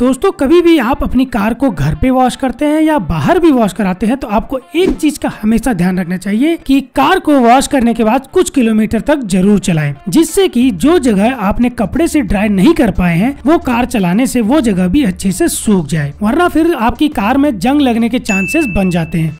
दोस्तों कभी भी आप अपनी कार को घर पे वॉश करते हैं या बाहर भी वॉश कराते हैं तो आपको एक चीज का हमेशा ध्यान रखना चाहिए कि कार को वॉश करने के बाद कुछ किलोमीटर तक जरूर चलाएं जिससे कि जो जगह आपने कपड़े से ड्राई नहीं कर पाए हैं वो कार चलाने से वो जगह भी अच्छे से सूख जाए वरना फिर आपकी कार में जंग लगने के चांसेस बन जाते हैं